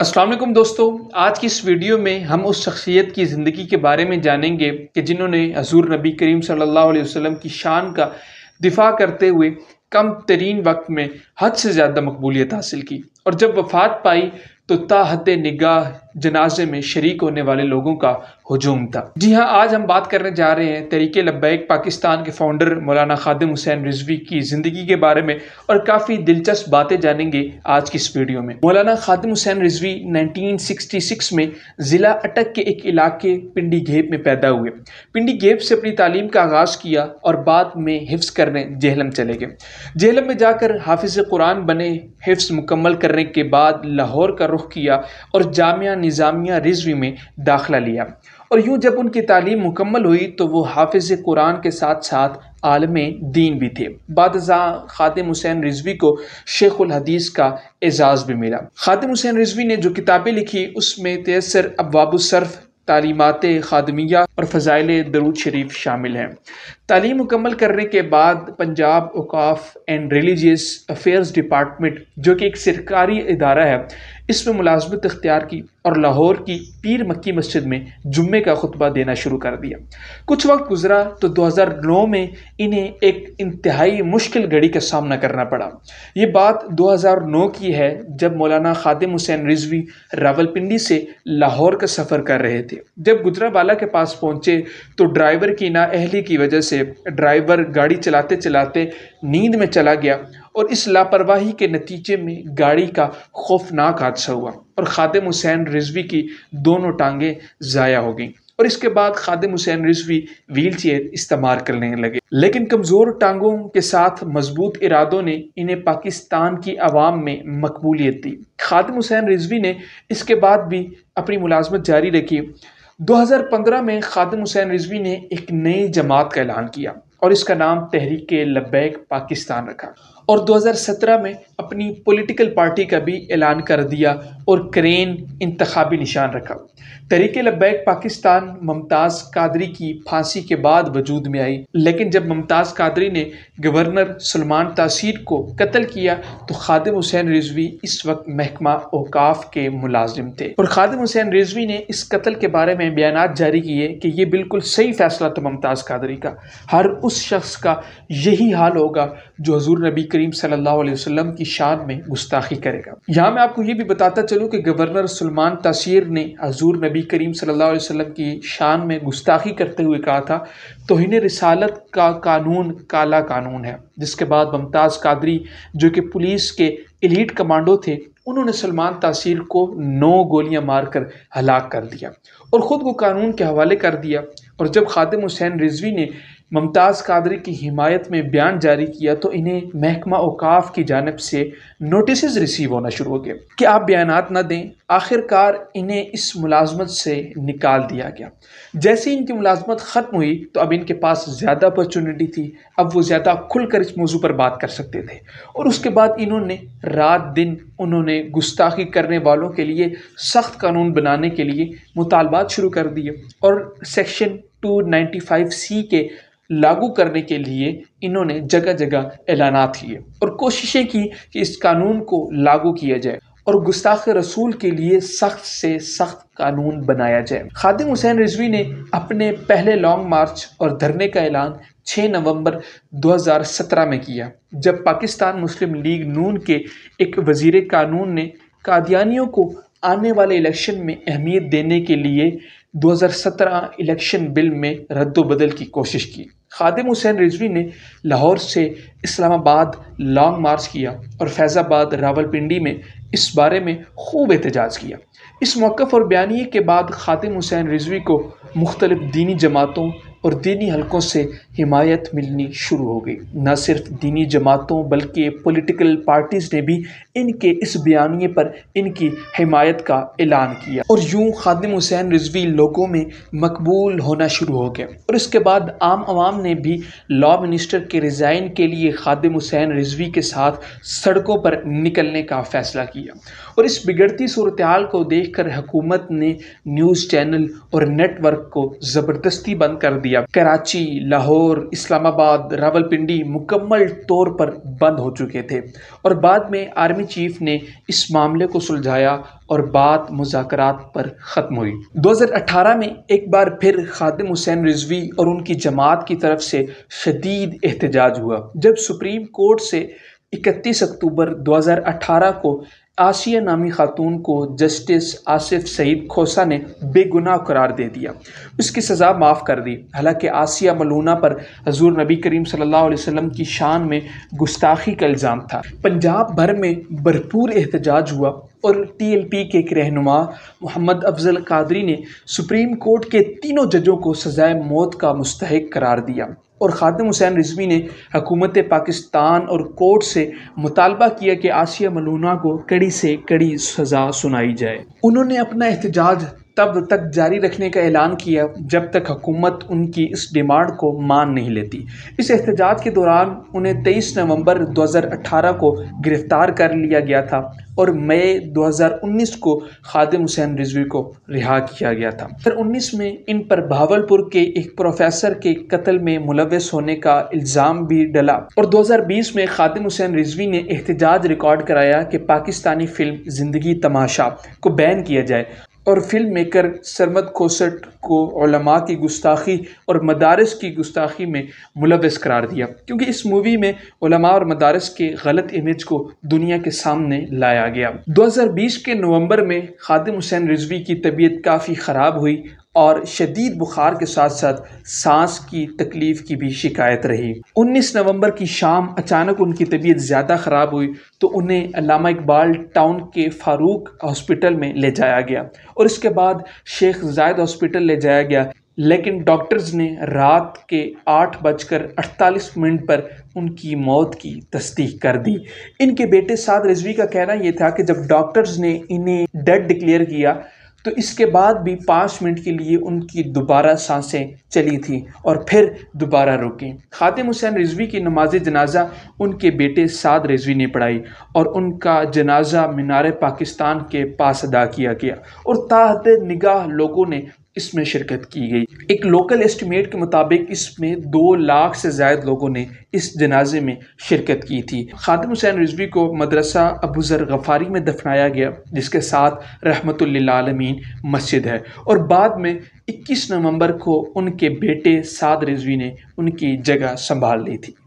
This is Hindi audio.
असलम दोस्तों आज की इस वीडियो में हम उस शख्सियत की ज़िंदगी के बारे में जानेंगे कि जिन्होंने हजूर नबी करीम सल्लल्लाहु अलैहि वसल्लम की शान का दिफा करते हुए कम तरीन वक्त में हद से ज़्यादा मकबूलियत हासिल की और जब वफात पाई तो ताहत निगाह जनाजे में शरीक होने वाले लोगों का हजूम था जी हाँ आज हम बात करने जा रहे हैं तरीके लब्बैक पाकिस्तान के फाउंडर मौलाना खादिम हुसैन रिजवी की ज़िंदगी के बारे में और काफ़ी दिलचस्प बातें जानेंगे आज की इस वीडियो में मौलाना खादिम हुसैन रिजवी 1966 में ज़िला अटक के एक इलाके पिंडी घेप में पैदा हुए पिंडी घेप से अपनी तालीम का आगाज़ किया और बाद में हिफ्स करने जेहलम चले गए जेहलम में जाकर हाफिज़ कुरान बने हिफ्स मुकम्मल कर करने के बाद लाहौर का रुख किया और जामिया निज़ामिया रिजवी में दाखला लिया और यूँ जब उनकी तालीम मुकम्मल हुई तो वो हाफिज़ कुरान के साथ साथ आलम दीन भी थे बाद खादिम हुसैन रिजवी को शेख हदीस का एजाज़ भी मिला खादिम हुसैन रिजवी ने जो किताबें लिखी उसमें तयसर अबाबुसरफ़ तालीमत ख़ादमिया और फ़ज़ाइल दरूद शरीफ शामिल हैं तालीम मुकम्मल करने के बाद पंजाब अकाफ एंड रिलीजियस अफेयर्स डिपार्टमेंट जो कि एक सरकारी इदारा है इसमें मुलाजमत इख्तियार की और लाहौर की पीर मक्की मस्जिद में जुम्मे का खुतबा देना शुरू कर दिया कुछ वक्त गुजरा तो 2009 में इन्हें एक इंतहाई मुश्किल घड़ी का सामना करना पड़ा ये बात 2009 की है जब मौलाना खादिम हुसैन रिजवी रावलपिंडी से लाहौर का सफ़र कर रहे थे जब गुजरा बाला के पास पहुंचे तो ड्राइवर की अहली की वजह से ड्राइवर गाड़ी चलाते चलाते नींद में चला गया और इस लापरवाही के नतीजे में गाड़ी का खौफनाक हादसा हुआ और खादिम हुसैन रिजवी की दोनों टांगें ज़ाया हो गईं और इसके बाद खादिम हुसैन रिजवी व्हील चेयर इस्तेमाल करने लगे लेकिन कमज़ोर टांगों के साथ मजबूत इरादों ने इन्हें पाकिस्तान की आवाम में मकबूलियत दी खादिम हुसैन रिजवी ने इसके बाद भी अपनी मुलाजमत जारी रखी 2015 में खादम हुसैन रिजवी ने एक नई जमात का ऐलान किया और इसका नाम तहरीक लबैक पाकिस्तान रखा और 2017 में अपनी पॉलिटिकल पार्टी का भी ऐलान कर दिया और क्रेन इंतबी निशान रखा तहरीक लबैक पाकिस्तान ममताज़ कादरी की फांसी के बाद वजूद में आई लेकिन जब मुमताज कादरी ने गवर्नर सलमान तासीर को कत्ल किया तो खादिम हुसैन रिजवी इस वक्त महकमा अवकाफ के मुलाजिम थे और खादिम हुसैन रिजवी ने इस कत्ल के बारे में बयान जारी किए कि ये बिल्कुल सही फैसला था मुमताज़ कादरी का हर उस शख्स का यही हाल होगा जो हजूर नबी करीम सल्लल्लाहु अलैहि वसल्लम की शान में गुस्ताखी करेगा यहाँ मैं आपको ये भी बताता चलूँ कि गवर्नर सलमान तसीर ने हजूर नबी करीम सल्लल्लाहु अलैहि वसल्लम की शान में गुस्ताखी करते हुए कहा था इन्हें रिसालत का कानून काला कानून है जिसके बाद मुमताज़ कादरी जो कि पुलिस के इलीट कमांडो थे उन्होंने सलमान तसीर को नौ गोलियां मारकर हलाक कर दिया और ख़ुद को कानून के हवाले कर दिया और जब खादिम हुसैन रिजवी ने ममताज़ कादरी की हिमायत में बयान जारी किया तो इन्हें महकमा अवकाफ की जानब से नोटिस रिसीव होना शुरू हो गए कि आप बयान न दें आखिरकार इन्हें इस मुलाजमत से निकाल दिया गया जैसे इनकी मुलाजमत ख़त्म हुई तो अब इनके पास ज़्यादा अपॉर्चुनिटी थी अब वो ज़्यादा खुलकर इस मौजू पर बात कर सकते थे और उसके बाद इन्होंने रात दिन उन्होंने गुस्ताखी करने वालों के लिए सख्त कानून बनाने के लिए मुतालबात शुरू कर दिए और सेक्शन 295 सी के लागू करने के लिए इन्होंने जगह जगह ऐलाना किए और कोशिशें की कि इस कानून को लागू किया जाए और गुस्ताख रसूल के लिए सख्त से सख्त कानून बनाया जाए खादिम हुसैन रिजवी ने अपने पहले लॉन्ग मार्च और धरने का ऐलान 6 नवंबर 2017 में किया जब पाकिस्तान मुस्लिम लीग नून के एक वजीर कानून ने कादियानियों को आने वाले इलेक्शन में अहमियत देने के लिए 2017 इलेक्शन बिल में रद्दबदल की कोशिश की खादिम हुसैन रिजवी ने लाहौर से इस्लामाबाद लॉन्ग मार्च किया और फैज़ाबाद रावलपिंडी में इस बारे में खूब एहतजाज किया इस मौक़ और बयानी के बाद खादिम हुसैन रिजवी को मुख्तलिफ दीनी जमातों और दीनी हलकों से हिमायत मिलनी शुरू हो गई न सिर्फ दीनी जमातों बल्कि पोलिटिकल पार्टीज़ ने भी इनके इस बयानी पर इनकी हिमायत का ऐलान किया और यूं खादिम हुसैन रिजवी लोगों में मकबूल होना शुरू हो गया और इसके बाद आम आवाम ने भी लॉ मिनिस्टर के रिज़ाइन के लिए खादिम हुसैन रिजवी के साथ सड़कों पर निकलने का फ़ैसला किया और इस बिगड़ती सूरत को देख कर हकूमत ने न्यूज़ चैनल और नेटवर्क को ज़बरदस्ती बंद कर दिया कराची लाहौर इस्लामाबाद रावलपिंडी मुकम्मल तौर पर बंद हो चुके थे और बाद में आर्मी चीफ ने इस मामले को सुलझाया और बात मुजात पर ख़त्म हुई 2018 में एक बार फिर खादिम हुसैन रिजवी और उनकी जमात की तरफ से शदीद एहतजाज हुआ जब सुप्रीम कोर्ट से 31 अक्टूबर 2018 को आसिया नामी खातून को जस्टिस आसिफ सईद खोसा ने बेगुनाह करार दे दिया उसकी सज़ा माफ़ कर दी हालांकि आसिया मलूना पर हजूर नबी करीम सल्लल्लाहु अलैहि वसल्लम की शान में गुस्ताखी का इल्ज़ाम था पंजाब भर में भरपूर एहतजाज हुआ और टी एल पी के एक रहनुमा मोहम्मद अफजल कादरी ने सुप्रीम कोर्ट के तीनों जजों को सज़ाए मौत का मुस्तक करार दिया और ख़ातम हुसैन रिजवी ने हकूमत पाकिस्तान और कोर्ट से मुतालबा किया कि आसिया मलूना को कड़ी से कड़ी सज़ा सुनाई जाए उन्होंने अपना एहतजाज तब तक जारी रखने का ऐलान किया जब तक हुकूमत उनकी इस डिमांड को मान नहीं लेती इस एहतजाज के दौरान उन्हें 23 नवंबर 2018 को गिरफ़्तार कर लिया गया था और मई 2019 को खादिम हुसैन रिजवी को रिहा किया गया था फिर 19 में इन पर भावलपुर के एक प्रोफेसर के कत्ल में मुलवस होने का इल्ज़ाम भी डला और 2020 में खादिम हुसैन रिजवी ने एहतजाज रिकॉर्ड कराया कि पाकिस्तानी फिल्म ज़िंदगी तमाशा को बैन किया जाए और फिल्म मेकर सरमद खोसट को की गुस्ताखी और मदारस की गुस्ताखी में मुलवस करार दिया क्योंकि इस मूवी में ओलमा और मदारस के गलत इमेज को दुनिया के सामने लाया गया 2020 के नवंबर में खादिम हुसैन रिजवी की तबीयत काफ़ी ख़राब हुई और शदीद बुखार के साथ साथ सांस की तकलीफ़ की भी शिकायत रही 19 नवंबर की शाम अचानक उनकी तबीयत ज़्यादा ख़राब हुई तो उन्हें अलामा इकबाल टाउन के फारूक हॉस्पिटल में ले जाया गया और इसके बाद शेख जायद हॉस्पिटल ले जाया गया लेकिन डॉक्टर्स ने रात के आठ बजकर अड़तालीस मिनट पर उनकी मौत की तस्दीक कर दी इनके बेटे साद रिजवी का कहना यह था कि जब डॉक्टर्स ने इन्हें डेड डिक्लेयर किया तो इसके बाद भी पाँच मिनट के लिए उनकी दोबारा सांसें चली थी और फिर दोबारा रुकी खातिम हुसैन रिजवी की नमाज जनाजा उनके बेटे साद रिजवी ने पढ़ाई और उनका जनाजा मीनार पाकिस्तान के पास अदा किया गया और ताहत निगाह लोगों ने इसमें शिरकत की गई एक लोकल एस्टिमेट के मुताबिक इसमें दो लाख से ज्यादा लोगों ने इस जनाजे में शिरकत की थी खादिम हुसैन रिजवी को मदरसा अबूज़र गफ़ारी में दफनाया गया जिसके साथ आलमीन मस्जिद है और बाद में 21 नवंबर को उनके बेटे साद रिजवी ने उनकी जगह संभाल ली थी